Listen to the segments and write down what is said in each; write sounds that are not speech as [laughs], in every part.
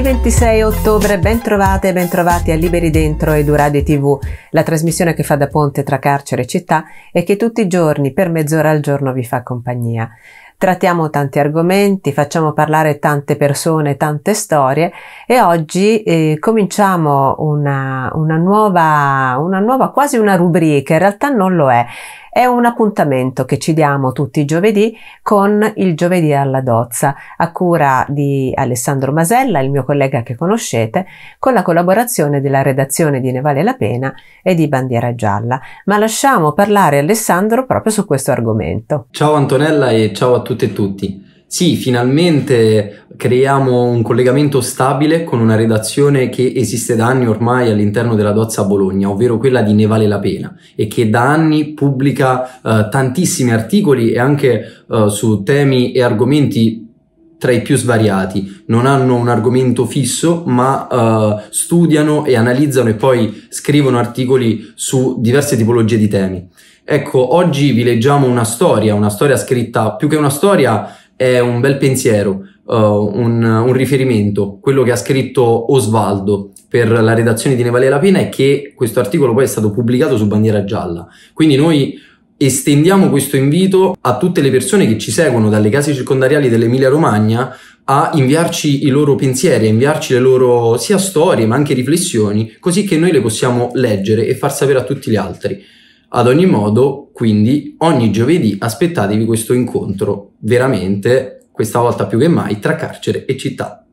Giovedì 26 ottobre, bentrovate e bentrovati a Liberi Dentro e Uradio TV, la trasmissione che fa da ponte tra carcere e città e che tutti i giorni, per mezz'ora al giorno, vi fa compagnia. Trattiamo tanti argomenti, facciamo parlare tante persone, tante storie e oggi eh, cominciamo una, una, nuova, una nuova, quasi una rubrica, in realtà non lo è, è un appuntamento che ci diamo tutti i giovedì con il giovedì alla dozza, a cura di Alessandro Masella, il mio collega che conoscete, con la collaborazione della redazione di Ne vale la pena e di Bandiera Gialla. Ma lasciamo parlare Alessandro proprio su questo argomento. Ciao Antonella e ciao a tutte e tutti. Sì, finalmente creiamo un collegamento stabile con una redazione che esiste da anni ormai all'interno della Dozza Bologna, ovvero quella di Ne vale la pena e che da anni pubblica eh, tantissimi articoli e anche eh, su temi e argomenti tra i più svariati, non hanno un argomento fisso, ma eh, studiano e analizzano e poi scrivono articoli su diverse tipologie di temi. Ecco, oggi vi leggiamo una storia, una storia scritta più che una storia è un bel pensiero, uh, un, un, riferimento, quello che ha scritto Osvaldo per la redazione di Ne vale la pena è che questo articolo poi è stato pubblicato su bandiera gialla. Quindi noi estendiamo questo invito a tutte le persone che ci seguono dalle case circondariali dell'Emilia Romagna a inviarci i loro pensieri, a inviarci le loro sia storie ma anche riflessioni, così che noi le possiamo leggere e far sapere a tutti gli altri. Ad ogni modo, quindi, ogni giovedì aspettatevi questo incontro, veramente, questa volta più che mai, tra carcere e città.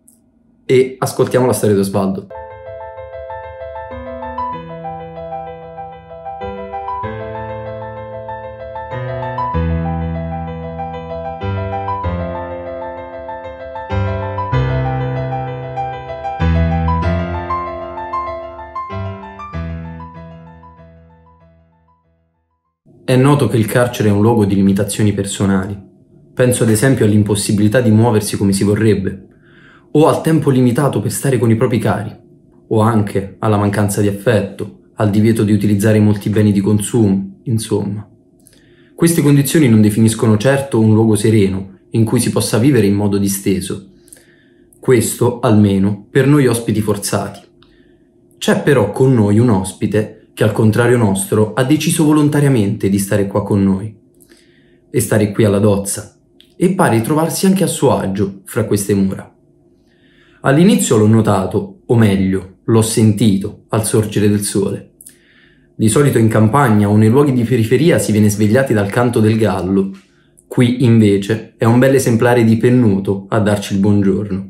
E ascoltiamo la storia di Osvaldo. È noto che il carcere è un luogo di limitazioni personali. Penso ad esempio all'impossibilità di muoversi come si vorrebbe, o al tempo limitato per stare con i propri cari, o anche alla mancanza di affetto, al divieto di utilizzare molti beni di consumo, insomma. Queste condizioni non definiscono certo un luogo sereno in cui si possa vivere in modo disteso. Questo, almeno, per noi ospiti forzati. C'è però con noi un ospite che al contrario nostro ha deciso volontariamente di stare qua con noi e stare qui alla dozza e pare trovarsi anche a suo agio fra queste mura. All'inizio l'ho notato, o meglio, l'ho sentito al sorgere del sole. Di solito in campagna o nei luoghi di periferia si viene svegliati dal canto del gallo. Qui, invece, è un bel esemplare di pennuto a darci il buongiorno.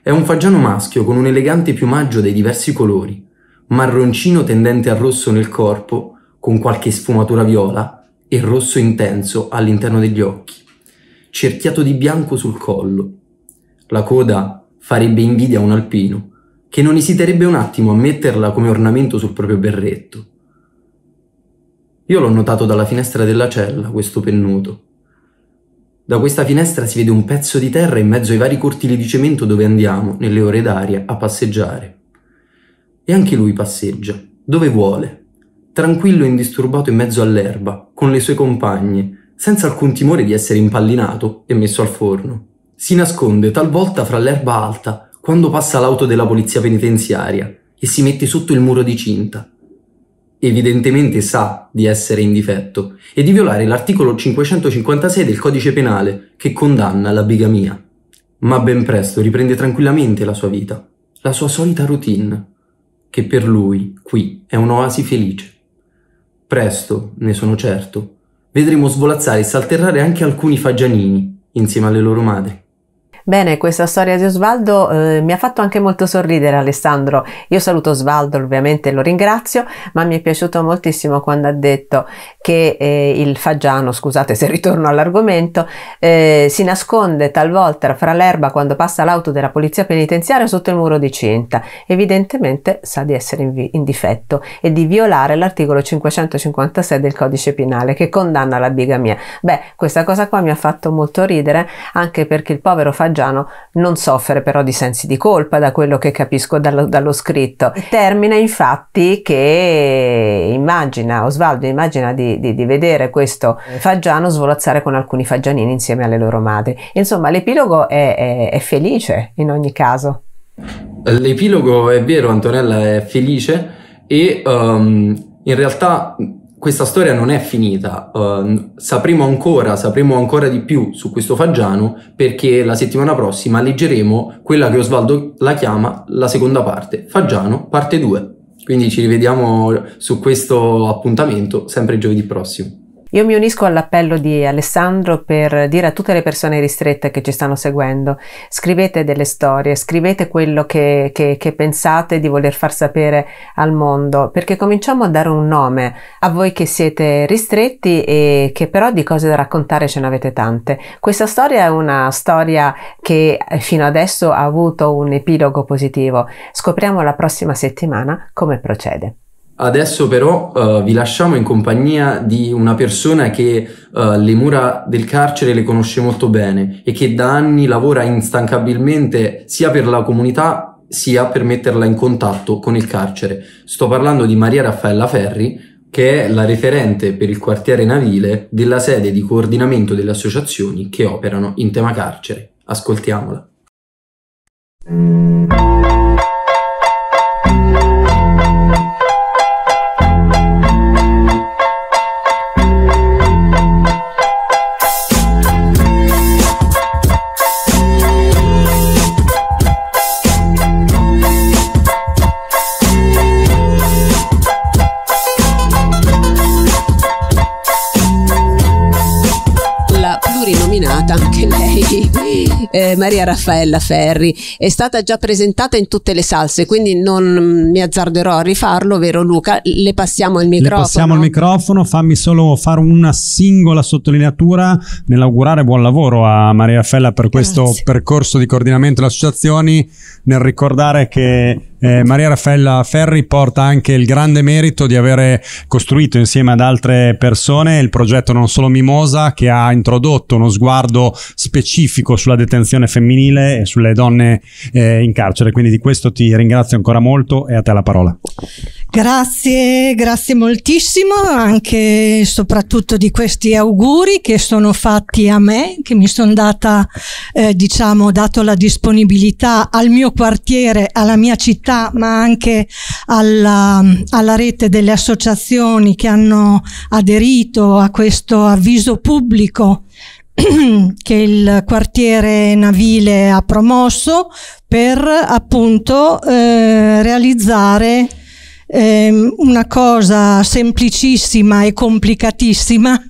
È un fagiano maschio con un elegante piumaggio dei diversi colori, marroncino tendente al rosso nel corpo, con qualche sfumatura viola, e rosso intenso all'interno degli occhi, cerchiato di bianco sul collo. La coda farebbe invidia a un alpino, che non esiterebbe un attimo a metterla come ornamento sul proprio berretto. Io l'ho notato dalla finestra della cella, questo pennuto. Da questa finestra si vede un pezzo di terra in mezzo ai vari cortili di cemento dove andiamo, nelle ore d'aria, a passeggiare. E anche lui passeggia, dove vuole, tranquillo e indisturbato in mezzo all'erba, con le sue compagne, senza alcun timore di essere impallinato e messo al forno. Si nasconde talvolta fra l'erba alta quando passa l'auto della polizia penitenziaria e si mette sotto il muro di cinta. Evidentemente sa di essere in difetto e di violare l'articolo 556 del codice penale che condanna la bigamia. Ma ben presto riprende tranquillamente la sua vita, la sua solita routine, che per lui qui è un'oasi felice. Presto, ne sono certo, vedremo svolazzare e salterrare anche alcuni fagianini insieme alle loro madri. Bene, questa storia di Osvaldo eh, mi ha fatto anche molto sorridere Alessandro. Io saluto Osvaldo, ovviamente lo ringrazio, ma mi è piaciuto moltissimo quando ha detto che eh, il fagiano, scusate se ritorno all'argomento, eh, si nasconde talvolta fra l'erba quando passa l'auto della polizia penitenziaria sotto il muro di cinta. Evidentemente sa di essere in, in difetto e di violare l'articolo 556 del codice penale che condanna la bigamia. Beh, questa cosa qua mi ha fatto molto ridere anche perché il povero fagiano Raggiano non soffre però di sensi di colpa da quello che capisco dallo, dallo scritto. Termina infatti che immagina, Osvaldo immagina di, di, di vedere questo Faggiano svolazzare con alcuni faggianini insieme alle loro madri. Insomma l'epilogo è, è, è felice in ogni caso. L'epilogo è vero, Antonella è felice e um, in realtà questa storia non è finita, uh, sapremo ancora, sapremo ancora di più su questo Faggiano perché la settimana prossima leggeremo quella che Osvaldo la chiama la seconda parte, Faggiano parte 2. Quindi ci rivediamo su questo appuntamento sempre giovedì prossimo. Io mi unisco all'appello di Alessandro per dire a tutte le persone ristrette che ci stanno seguendo, scrivete delle storie, scrivete quello che, che, che, pensate di voler far sapere al mondo, perché cominciamo a dare un nome a voi che siete ristretti e che però di cose da raccontare ce ne avete tante. Questa storia è una storia che fino adesso ha avuto un epilogo positivo. Scopriamo la prossima settimana come procede. Adesso però uh, vi lasciamo in compagnia di una persona che uh, le mura del carcere le conosce molto bene e che da anni lavora instancabilmente sia per la comunità sia per metterla in contatto con il carcere. Sto parlando di Maria Raffaella Ferri, che è la referente per il quartiere navile della sede di coordinamento delle associazioni che operano in tema carcere. Ascoltiamola. eh, Maria Raffaella Ferri. È stata già presentata in tutte le salse, quindi non mm, mi azzarderò a rifarlo, vero Luca? Le passiamo il microfono. Le passiamo il microfono, fammi solo fare una singola sottolineatura nell'augurare buon lavoro a Maria Raffaella per Grazie. questo percorso di coordinamento delle associazioni, nel ricordare che eh, Maria Raffaella Ferri porta anche il grande merito di avere costruito insieme ad altre persone il progetto Non Solo Mimosa che ha introdotto uno sguardo specifico sulla detenzione femminile e sulle donne eh, in carcere. Quindi di questo ti ringrazio ancora molto e a te la parola. Grazie, grazie moltissimo anche e soprattutto di questi auguri che sono fatti a me, che mi sono data, eh, diciamo, dato la disponibilità al mio quartiere, alla mia città, ma anche alla, alla rete delle associazioni che hanno aderito a questo avviso pubblico [clears throat] che il quartiere navile ha promosso per appunto eh, realizzare ehm, una cosa semplicissima e complicatissima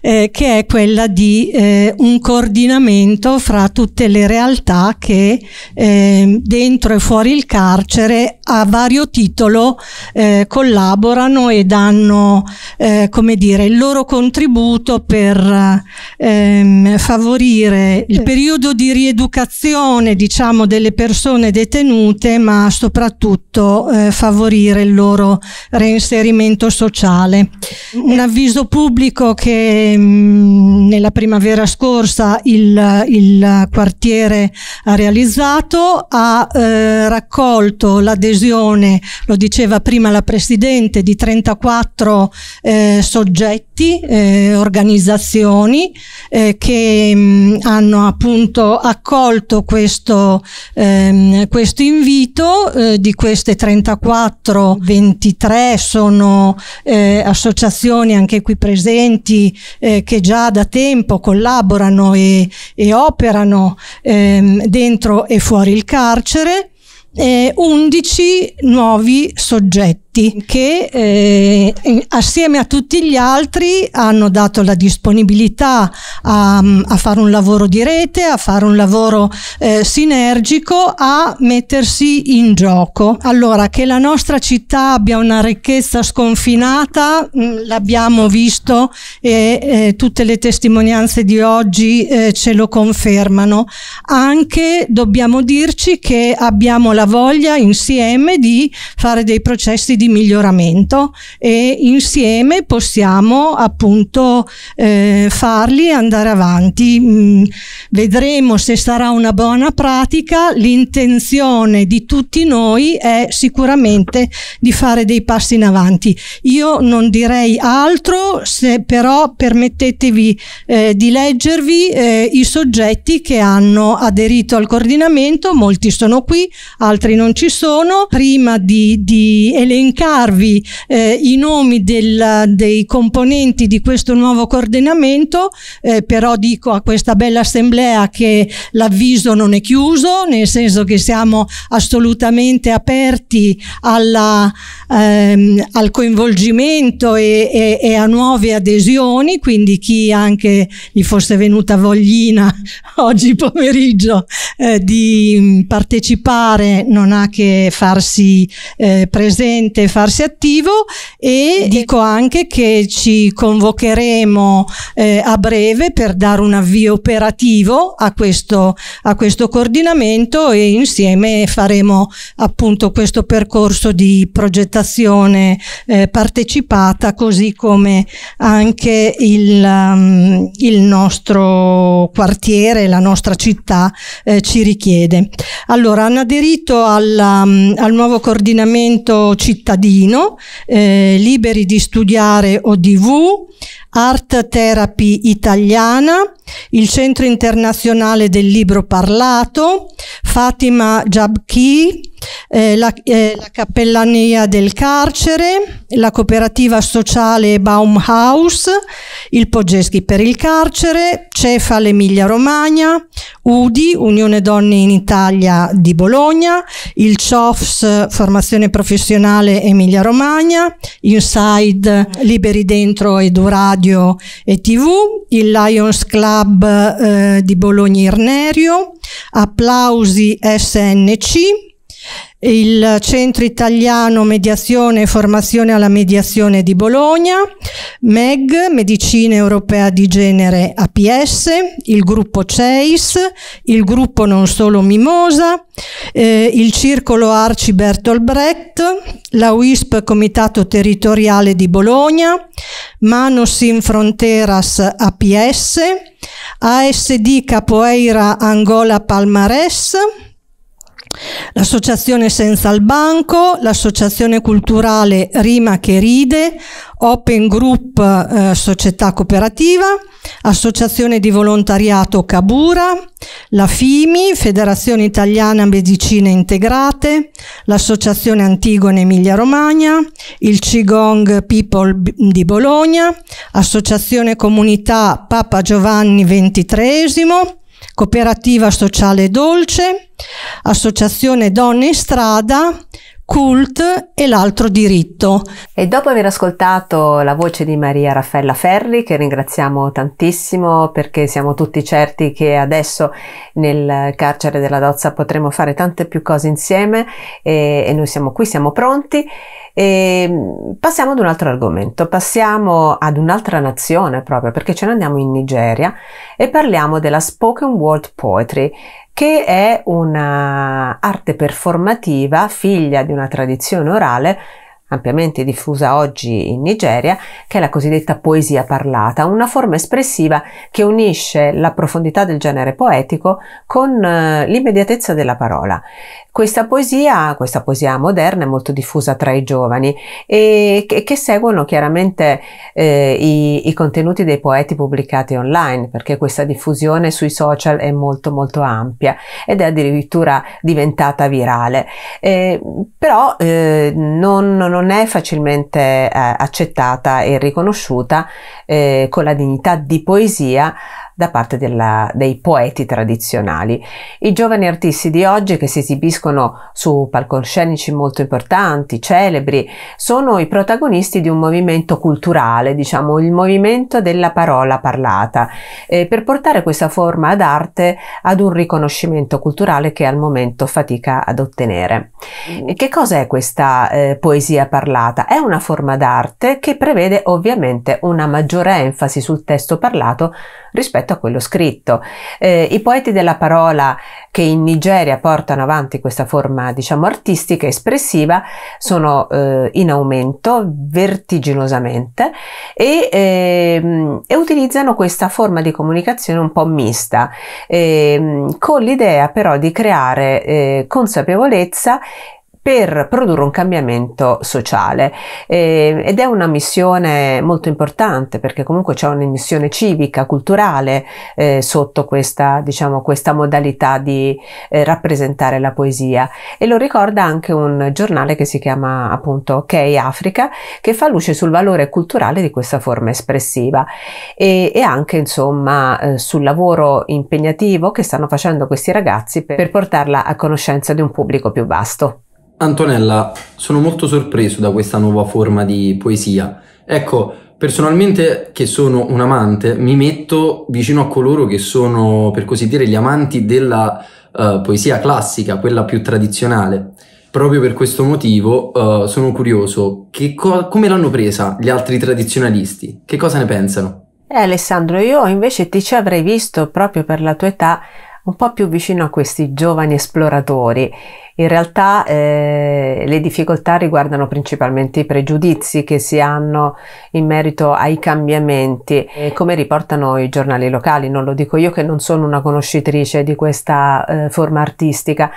eh, che è quella di eh, un coordinamento fra tutte le realtà che eh, dentro e fuori il carcere a vario titolo eh, collaborano e danno eh, come dire, il loro contributo per ehm, favorire il periodo di rieducazione diciamo, delle persone detenute ma soprattutto eh, favorire il loro loro reinserimento sociale. Un avviso pubblico che mh, mm, nella primavera scorsa il, il, quartiere ha realizzato ha eh, raccolto l'adesione, lo diceva prima la Presidente, di 34 eh, soggetti, eh, organizzazioni eh, che mh, mm, hanno appunto accolto questo, ehm, questo invito eh, di queste 34 20 23 sono eh, associazioni anche qui presenti eh, che già da tempo collaborano e, e operano ehm, dentro e fuori il carcere, eh, 11 nuovi soggetti Giolitti che eh, assieme a tutti gli altri hanno dato la disponibilità a, a fare un lavoro di rete, a fare un lavoro eh, sinergico, a mettersi in gioco. Allora che la nostra città abbia una ricchezza sconfinata mm, l'abbiamo visto e eh, tutte le testimonianze di oggi eh, ce lo confermano. Anche dobbiamo dirci che abbiamo la voglia insieme di fare dei processi di di miglioramento e insieme possiamo appunto eh, farli andare avanti. Mm, vedremo se sarà una buona pratica, l'intenzione di tutti noi è sicuramente di fare dei passi in avanti. Io non direi altro, se però permettetevi eh, di leggervi eh, i soggetti che hanno aderito al coordinamento, molti sono qui, altri non ci sono. Prima di, di elencare comunicarvi eh, i nomi del, dei componenti di questo nuovo coordinamento, eh, però dico a questa bella assemblea che l'avviso non è chiuso, nel senso che siamo assolutamente aperti alla, ehm, al coinvolgimento e, e, e, a nuove adesioni, quindi chi anche gli fosse venuta voglina [laughs] oggi pomeriggio eh, di partecipare non ha che farsi eh, presente farsi attivo e dico anche che ci convocheremo eh, a breve per dare un avvio operativo a questo, a questo coordinamento e insieme faremo appunto questo percorso di progettazione eh, partecipata così come anche il, um, il nostro quartiere, la nostra città eh, ci richiede. Allora hanno aderito alla, um, al nuovo coordinamento cittadino cittadino, eh, liberi di studiare ODV, Art Therapy Italiana, il Centro Internazionale del Libro Parlato, Fatima Jabki, eh, la, eh, la, Cappellania del Carcere, la cooperativa sociale Baumhaus, il Poggeschi per il Carcere, Cefal Emilia Romagna, UDI, Unione Donne in Italia di Bologna, il CIOFS, Formazione Professionale Emilia Romagna, Inside, Liberi Dentro, Eduradio e TV, il Lions Club eh, di Bologna Irnerio, Applausi SNC, il Centro Italiano Mediazione e Formazione alla Mediazione di Bologna, MEG, Medicina Europea di Genere APS, il gruppo CEIS, il gruppo Non Solo Mimosa, eh, il Circolo Arci Bertolt Brecht, la WISP Comitato Territoriale di Bologna, Manos in Fronteras APS, ASD Capoeira Angola Palmares, L'associazione Senza al Banco, l'associazione culturale Rima che Ride, Open Group eh, Società Cooperativa, Associazione di Volontariato Cabura, la FIMI, Federazione Italiana Medicine Integrate, l'Associazione Antigone Emilia Romagna, il Qigong People di Bologna, Associazione Comunità Papa Giovanni XXIII, Cooperativa Sociale Dolce, Associazione Donne in Strada cult e l'altro diritto. E dopo aver ascoltato la voce di Maria Raffaella Ferri, che ringraziamo tantissimo perché siamo tutti certi che adesso nel carcere della Dozza potremo fare tante più cose insieme e, e noi siamo qui, siamo pronti. E passiamo ad un altro argomento, passiamo ad un'altra nazione proprio perché ce ne andiamo in Nigeria e parliamo della spoken word poetry che è un'arte performativa figlia di una tradizione orale ampiamente diffusa oggi in Nigeria, che è la cosiddetta poesia parlata, una forma espressiva che unisce la profondità del genere poetico con eh, l'immediatezza della parola. Questa poesia, questa poesia moderna, è molto diffusa tra i giovani e che, che seguono chiaramente eh, i, i contenuti dei poeti pubblicati online, perché questa diffusione sui social è molto molto ampia ed è addirittura diventata virale. Eh, però eh, non, non non è facilmente eh, accettata e riconosciuta eh, con la dignità di poesia da parte della, dei poeti tradizionali. I giovani artisti di oggi che si esibiscono su palcoscenici molto importanti, celebri, sono i protagonisti di un movimento culturale, diciamo il movimento della parola parlata, eh, per portare questa forma d'arte ad un riconoscimento culturale che al momento fatica ad ottenere. Mm. Che cos'è questa eh, poesia parlata? È una forma d'arte che prevede ovviamente una maggiore enfasi sul testo parlato rispetto a quello scritto. Eh, I poeti della parola che in Nigeria portano avanti questa forma, diciamo, artistica espressiva sono eh, in aumento vertiginosamente e, eh, e, utilizzano questa forma di comunicazione un po' mista, ehm, con l'idea però di creare eh, consapevolezza per produrre un cambiamento sociale eh, ed è una missione molto importante perché comunque c'è un'emissione civica, culturale eh, sotto questa, diciamo, questa modalità di eh, rappresentare la poesia e lo ricorda anche un giornale che si chiama appunto OK Africa che fa luce sul valore culturale di questa forma espressiva e, e anche insomma eh, sul lavoro impegnativo che stanno facendo questi ragazzi per, per portarla a conoscenza di un pubblico più vasto. Antonella, sono molto sorpreso da questa nuova forma di poesia. Ecco, personalmente che sono un amante, mi metto vicino a coloro che sono, per così dire, gli amanti della uh, poesia classica, quella più tradizionale. Proprio per questo motivo uh, sono curioso co- come l'hanno presa gli altri tradizionalisti, che cosa ne pensano? Eh Alessandro, io invece ti ci avrei visto proprio per la tua età un po' più vicino a questi giovani esploratori in realtà eh, le difficoltà riguardano principalmente i pregiudizi che si hanno in merito ai cambiamenti, eh, come riportano i giornali locali, non lo dico io che non sono una conoscitrice di questa eh, forma artistica.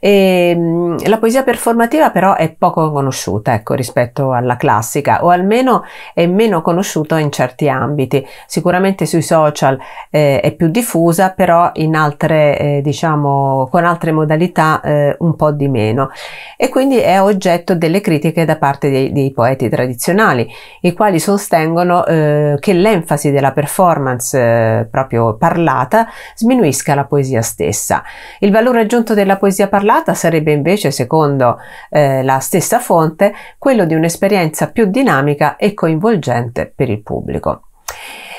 E, ehm, la poesia performativa però è poco conosciuta ecco, rispetto alla classica o almeno è meno conosciuta in certi ambiti. Sicuramente sui social eh, è più diffusa, però in altre, eh, diciamo, con altre modalità eh, un po' po' di meno e quindi è oggetto delle critiche da parte dei, dei poeti tradizionali, i quali sostengono eh, che l'enfasi della performance eh, proprio parlata sminuisca la poesia stessa. Il valore aggiunto della poesia parlata sarebbe invece, secondo eh, la stessa fonte, quello di un'esperienza più dinamica e coinvolgente per il pubblico.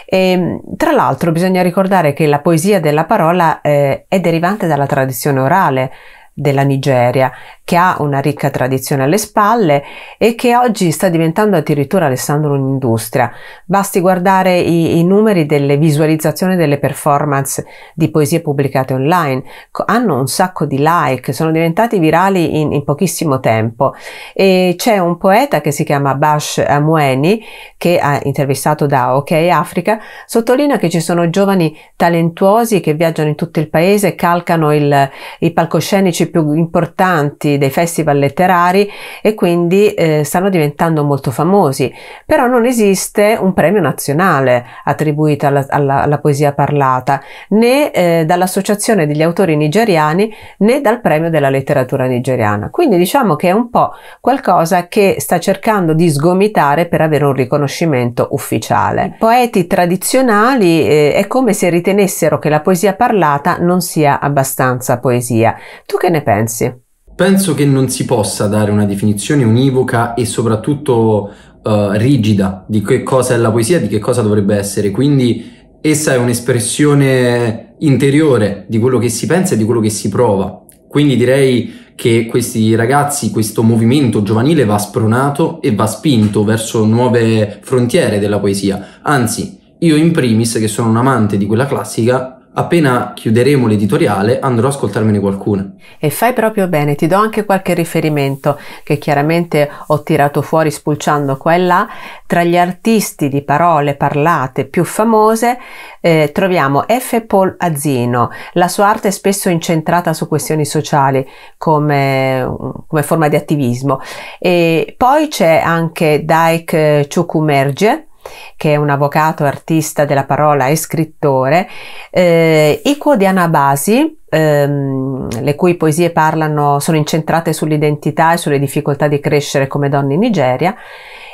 E, ehm, tra l'altro bisogna ricordare che la poesia della parola eh, è derivante dalla tradizione orale, della Nigeria che ha una ricca tradizione alle spalle e che oggi sta diventando addirittura Alessandro un'industria. Basti guardare i, i numeri delle visualizzazioni delle performance di poesie pubblicate online, hanno un sacco di like, sono diventati virali in, in pochissimo tempo e c'è un poeta che si chiama Bash Amweni che ha intervistato da OK Africa, sottolinea che ci sono giovani talentuosi che viaggiano in tutto il paese e calcano il, i palcoscenici più importanti dei festival letterari e quindi eh, stanno diventando molto famosi, però non esiste un premio nazionale attribuito alla, alla, alla poesia parlata né eh, dall'Associazione degli autori nigeriani né dal premio della letteratura nigeriana. Quindi diciamo che è un po' qualcosa che sta cercando di sgomitare per avere un riconoscimento ufficiale. I poeti tradizionali eh, è come se ritenessero che la poesia parlata non sia abbastanza poesia. Tu che ne pensi? Penso che non si possa dare una definizione univoca e soprattutto uh, rigida di che cosa è la poesia, di che cosa dovrebbe essere, quindi essa è un'espressione interiore di quello che si pensa e di quello che si prova. Quindi direi che questi ragazzi, questo movimento giovanile va spronato e va spinto verso nuove frontiere della poesia. Anzi, io in primis, che sono un amante di quella classica, Appena chiuderemo l'editoriale andrò a ascoltarmene qualcuna. E fai proprio bene, ti do anche qualche riferimento che chiaramente ho tirato fuori spulciando qua e là. Tra gli artisti di parole parlate più famose eh, troviamo F. Paul Azzino. La sua arte è spesso incentrata su questioni sociali come, come forma di attivismo. E poi c'è anche Dyke eh, Chukumerge che è un avvocato, artista della parola e scrittore, eh, Iko di Anabasi, ehm, le cui poesie parlano, sono incentrate sull'identità e sulle difficoltà di crescere come donne in Nigeria,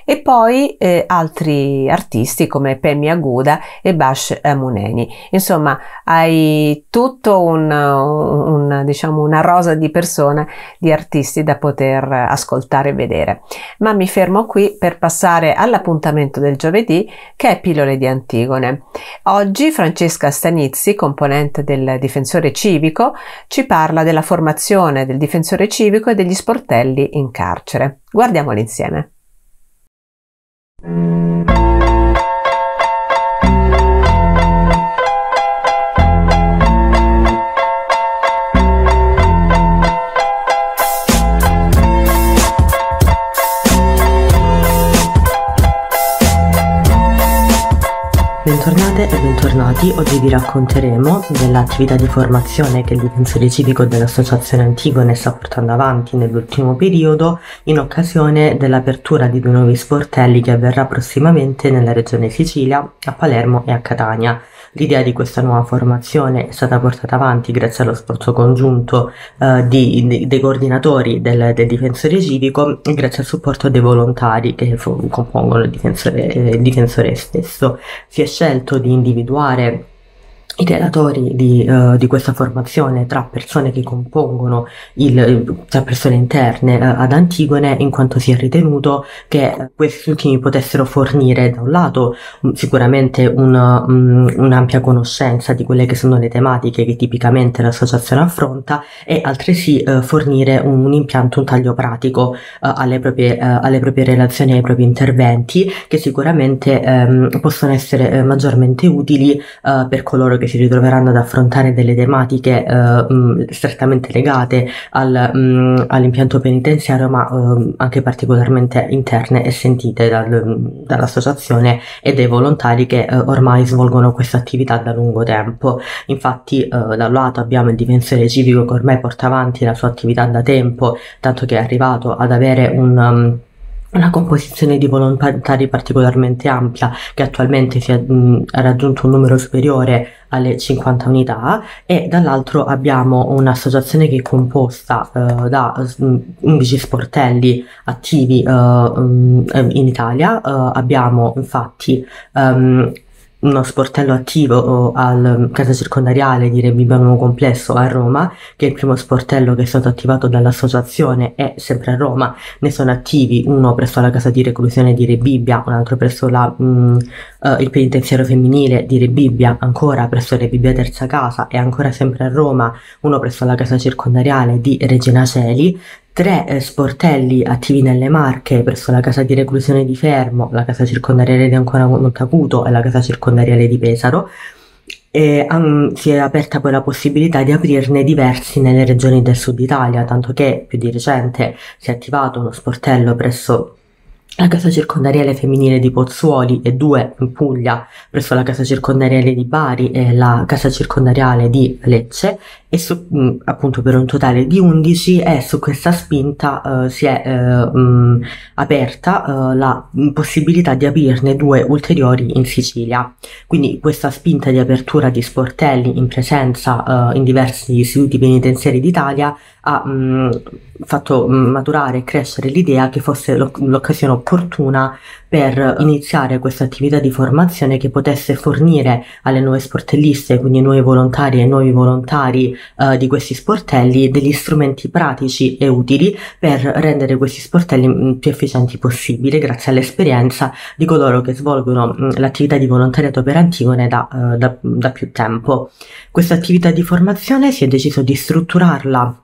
e poi eh, altri artisti come Pemi Aguda e Bash Muneni. Insomma, hai tutto un, un, diciamo una rosa di persone, di artisti da poter ascoltare e vedere. Ma mi fermo qui per passare all'appuntamento del giovedì che è Pillole di Antigone. Oggi Francesca Stanizzi, componente del difensore civico, ci parla della formazione del difensore civico e degli sportelli in carcere. Guardiamoli insieme. Mm-hmm. Bentornate e bentornati, oggi vi racconteremo dell'attività di formazione che il difensore civico dell'Associazione Antigone sta portando avanti nell'ultimo periodo in occasione dell'apertura di due nuovi sportelli che avverrà prossimamente nella regione Sicilia, a Palermo e a Catania. L'idea di questa nuova formazione è stata portata avanti grazie allo sforzo congiunto eh, di, di, dei coordinatori del, del, difensore civico e grazie al supporto dei volontari che compongono il difensore, il difensore stesso. Si è scelto di individuare i relatori di, uh, di, questa formazione tra persone che compongono il, eh, tra persone interne uh, ad Antigone in quanto si è ritenuto che questi ultimi potessero fornire da un lato mm, sicuramente una, um, mm, un'ampia conoscenza di quelle che sono le tematiche che tipicamente l'associazione affronta e altresì uh, fornire un, un, impianto, un taglio pratico alle proprie, alle, proprie, relazioni, ai propri interventi che sicuramente um, possono essere maggiormente utili per coloro che che si ritroveranno ad affrontare delle tematiche eh, mm, strettamente legate al, mh, mm, all'impianto penitenziario, ma eh, anche particolarmente interne e sentite dal, dall'associazione e dai volontari che eh, ormai svolgono questa attività da lungo tempo. Infatti, eh, da un lato abbiamo il difensore civico che ormai porta avanti la sua attività da tempo, tanto che è arrivato ad avere un um, una composizione di volontari particolarmente ampia che attualmente si è, mh, ha raggiunto un numero superiore alle 50 unità e dall'altro abbiamo un'associazione che è composta uh, da 11 sportelli attivi uh, in Italia, uh, abbiamo infatti um, uno sportello attivo al mm, casa circondariale di Rebibbia Nuovo Complesso a Roma, che è il primo sportello che è stato attivato dall'associazione è sempre a Roma ne sono attivi uno presso la casa di reclusione di Rebibbia, un altro presso la, mh, mm, eh, uh, il penitenziario femminile di Rebibbia, ancora presso Rebibbia Terza Casa e ancora sempre a Roma uno presso la casa circondariale di Regina Celi, tre eh, sportelli attivi nelle Marche presso la casa di reclusione di Fermo, la casa circondariale di Ancona Montacuto e la casa circondariale di Pesaro. E, um, si è aperta poi la possibilità di aprirne diversi nelle regioni del sud Italia, tanto che più di recente si è attivato uno sportello presso la casa circondariale femminile di Pozzuoli e due in Puglia presso la casa circondariale di Bari e la casa circondariale di Lecce e su, mh, mm, appunto per un totale di 11 e su questa spinta uh, si è uh, eh, mh, mm, aperta uh, la possibilità di aprirne due ulteriori in Sicilia. Quindi questa spinta di apertura di sportelli in presenza in diversi istituti penitenziari d'Italia ha mh, mm, fatto maturare e crescere l'idea che fosse l'oc- l'occasione opportuna per iniziare questa attività di formazione che potesse fornire alle nuove sportelliste, quindi ai nuovi volontari e ai nuovi volontari eh, di questi sportelli, degli strumenti pratici e utili per rendere questi sportelli mm, più efficienti possibile grazie all'esperienza di coloro che svolgono mh, mm, l'attività di volontariato per Antigone da, eh, da, da più tempo. Questa attività di formazione si è deciso di strutturarla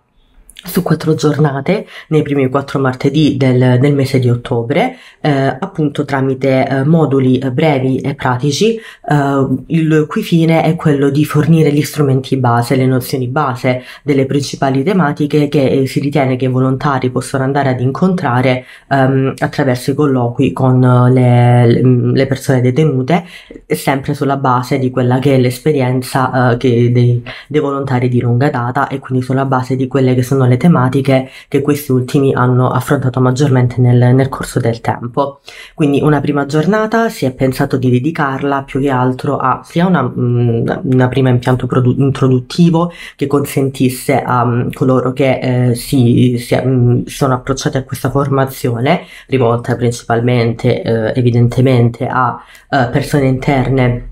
su quattro giornate nei primi quattro martedì del, del mese di ottobre, eh, appunto tramite eh, moduli eh, brevi e pratici, eh, il cui fine è quello di fornire gli strumenti base, le nozioni base delle principali tematiche che eh, si ritiene che i volontari possono andare ad incontrare ehm, attraverso i colloqui con eh, le, le, persone detenute, sempre sulla base di quella che è l'esperienza che dei, dei volontari di lunga data e quindi sulla base di quelle che sono le le tematiche che questi ultimi hanno affrontato maggiormente nel, nel corso del tempo. Quindi una prima giornata si è pensato di dedicarla più che altro a sia una, mm, una prima impianto produ- introduttivo che consentisse a mm, coloro che eh, si, si um, sono approcciati a questa formazione, rivolta principalmente eh, evidentemente a eh, persone interne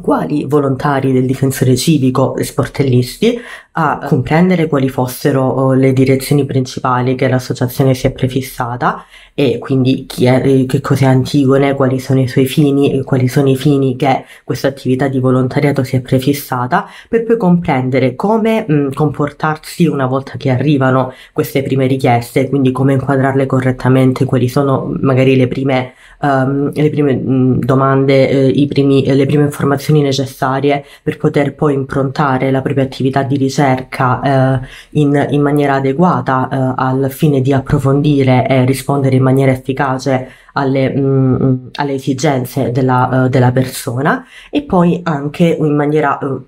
quali volontari del difensore civico e sportellisti a comprendere quali fossero oh, le direzioni principali che l'associazione si è prefissata e quindi è, eh, che cos'è Antigone, quali sono i suoi fini e quali sono i fini che questa attività di volontariato si è prefissata per poi comprendere come mh, mm, comportarsi una volta che arrivano queste prime richieste, quindi come inquadrarle correttamente, quali sono magari le prime um, le prime mm, domande, eh, primi, eh, le prime informazioni necessarie per poter poi improntare la propria attività di ricerca eh, in, in, maniera adeguata eh, al fine di approfondire e rispondere in maniera efficace alle, mh, mm, mm, alle esigenze della, uh, della, persona e poi anche in maniera uh,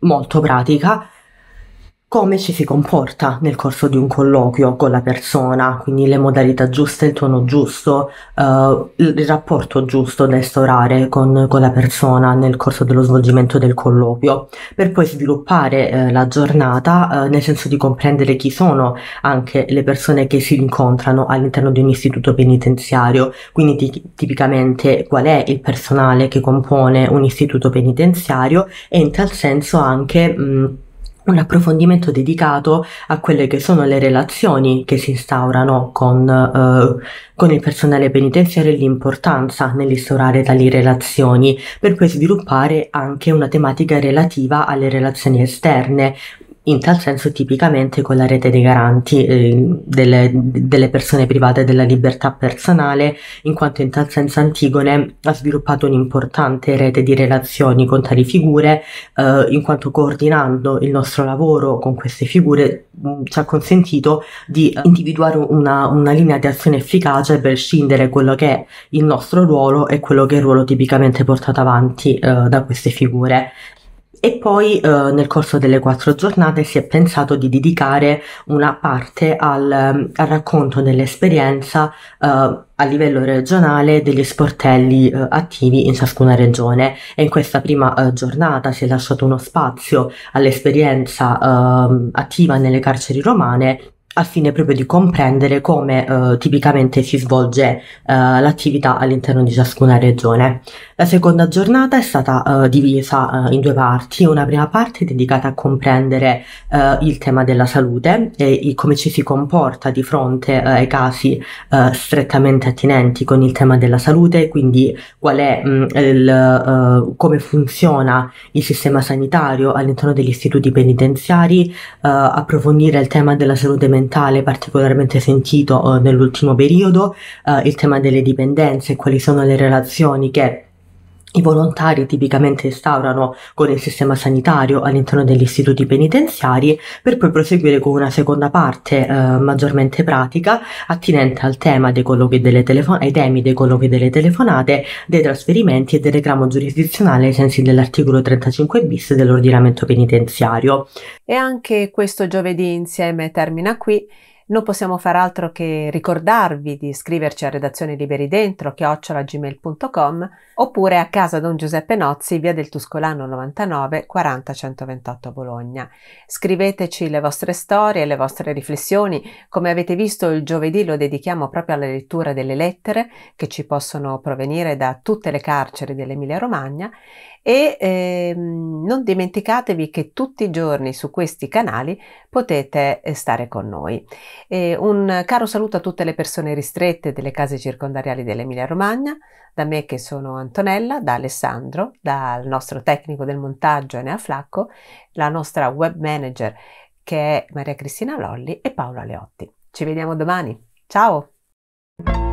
molto pratica come ci si comporta nel corso di un colloquio con la persona, quindi le modalità giuste, il tono giusto, uh, il rapporto giusto da instaurare con, con, la persona nel corso dello svolgimento del colloquio, per poi sviluppare eh, la giornata eh, nel senso di comprendere chi sono anche le persone che si incontrano all'interno di un istituto penitenziario, quindi t- tipicamente qual è il personale che compone un istituto penitenziario e in tal senso anche... Mh, un approfondimento dedicato a quelle che sono le relazioni che si instaurano con, eh, con il personale penitenziario e l'importanza nell'instaurare tali relazioni, per poi sviluppare anche una tematica relativa alle relazioni esterne, in tal senso, tipicamente con la rete dei garanti eh, delle, delle, persone private della libertà personale, in quanto in tal senso Antigone ha sviluppato un'importante rete di relazioni con tali figure, eh, in quanto coordinando il nostro lavoro con queste figure mm, ci ha consentito di individuare una, una linea di azione efficace per scindere quello che è il nostro ruolo e quello che è il ruolo tipicamente portato avanti eh, da queste figure e poi eh, nel corso delle quattro giornate si è pensato di dedicare una parte al, mm, al racconto dell'esperienza eh, a livello regionale degli sportelli eh, attivi in ciascuna regione e in questa prima eh, giornata si è lasciato uno spazio all'esperienza ehm, attiva nelle carceri romane al fine proprio di comprendere come eh, tipicamente si svolge eh, l'attività all'interno di ciascuna regione. La seconda giornata è stata uh, divisa uh, in due parti, una prima parte dedicata a comprendere uh, il tema della salute e, e, come ci si comporta di fronte ai casi strettamente attinenti con il tema della salute, quindi qual è mh, mm, il, come funziona il sistema sanitario all'interno degli istituti penitenziari, approfondire il tema della salute mentale particolarmente sentito nell'ultimo periodo, il tema delle dipendenze, quali sono le relazioni che i volontari tipicamente instaurano con il sistema sanitario all'interno degli istituti penitenziari per poi proseguire con una seconda parte eh, maggiormente pratica attinente al tema dei colloqui delle telefon- ai temi dei colloqui delle telefonate, dei trasferimenti e del reclamo giurisdizionale ai sensi dell'articolo 35 bis dell'ordinamento penitenziario. E anche questo giovedì insieme termina qui. Non possiamo far altro che ricordarvi di iscriverci a redazione liberi dentro chiocciolagmail.com oppure a casa Don Giuseppe Nozzi, via del Tuscolano 99 40 128 Bologna. Scriveteci le vostre storie, le vostre riflessioni. Come avete visto, il giovedì lo dedichiamo proprio alla lettura delle lettere che ci possono provenire da tutte le carceri dell'Emilia Romagna e ehm, non dimenticatevi che tutti i giorni su questi canali potete eh, stare con noi. E un caro saluto a tutte le persone ristrette delle case circondariali dell'Emilia Romagna, da me che sono Antonella, da Alessandro, dal nostro tecnico del montaggio Enea Flacco, la nostra web manager che è Maria Cristina Lolli e Paola Leotti. Ci vediamo domani. Ciao!